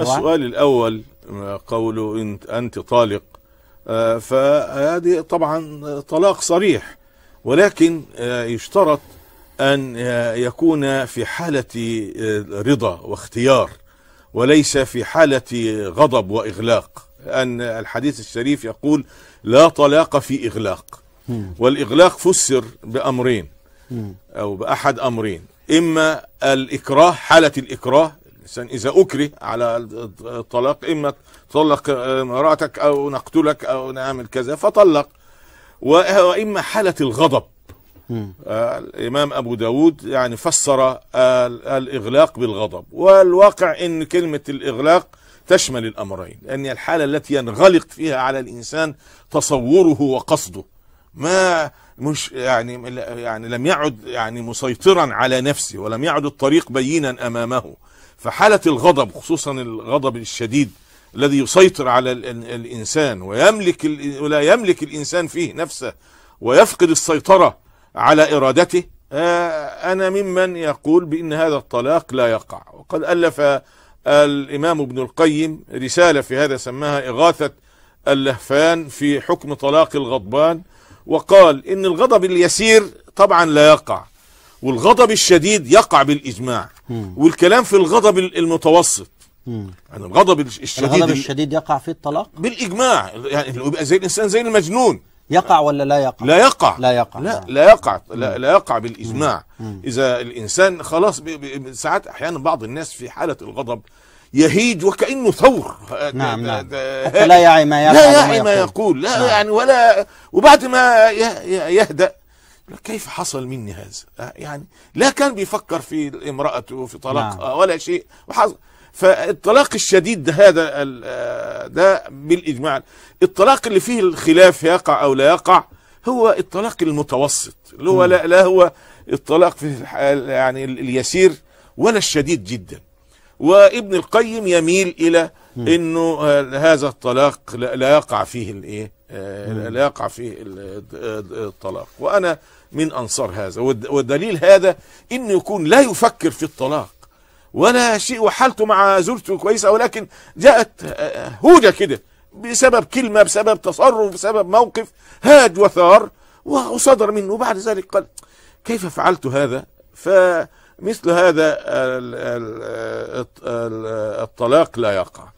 أما نعم. السؤال الأول قوله أنت, أنت طالق آه، فهذه طبعا طلاق صريح ولكن آه، يشترط أن آه، يكون في حالة رضا واختيار وليس في حالة غضب وإغلاق أن الحديث الشريف يقول لا طلاق في إغلاق والإغلاق فسر بأمرين أو بأحد أمرين إما الإكراه حالة الإكراه الإنسان إذا أكره على الطلاق إما طلق آه، امرأتك أو نقتلك أو نعمل كذا فطلق وإما حالة الغضب آه الإمام أبو داود يعني فسر آه الإغلاق بالغضب والواقع أن كلمة الإغلاق تشمل الأمرين لأن الحالة التي ينغلق فيها على الإنسان تصوره وقصده ما مش يعني يعني لم يعد يعني مسيطرا على نفسه ولم يعد الطريق بينا امامه فحاله الغضب خصوصا الغضب الشديد الذي يسيطر على الانسان ويملك ولا يملك الانسان فيه نفسه ويفقد السيطره على ارادته آه، انا ممن يقول بان هذا الطلاق لا يقع وقد الف الامام ابن القيم رساله في هذا سماها اغاثه اللهفان في حكم طلاق الغضبان وقال ان الغضب اليسير طبعا لا يقع والغضب الشديد يقع بالاجماع والكلام في الغضب المتوسط يعني الغضب الشديد الغضب الشديد يقع في الطلاق بالاجماع يعني يبقى زي الانسان زي المجنون يقع ولا لا يقع لا يقع لا يقع لا, لا يقع لا, لا يقع بالاجماع اذا الانسان خلاص ساعات احيانا بعض الناس في حاله الغضب يهيج وكأنه ثور نعم ده نعم ده حتى لا يعي ما يفعل لا يعي ما يقول لا نعم. يعني ولا وبعد ما يهدأ كيف حصل مني هذا يعني لا كان بيفكر في امرأته وفي طلاقها نعم. ولا شيء وحصل فالطلاق الشديد ده هذا ده بالإجماع الطلاق اللي فيه الخلاف يقع أو لا يقع هو الطلاق المتوسط اللي هو لا, لا هو الطلاق في يعني اليسير ولا الشديد جدا وابن القيم يميل إلى أنه آه، هذا الطلاق لا يقع فيه الإيه لا يقع فيه إيه، آه، آه، الطلاق وأنا من أنصار هذا والدليل هذا أنه يكون لا يفكر في الطلاق ولا شيء وحالته مع زوجته كويسة ولكن جاءت هوجة كده بسبب كلمة بسبب تصرف بسبب موقف هاد وثار وصدر منه بعد ذلك قال كيف فعلت هذا ف مثل هذا الطلاق لا يقع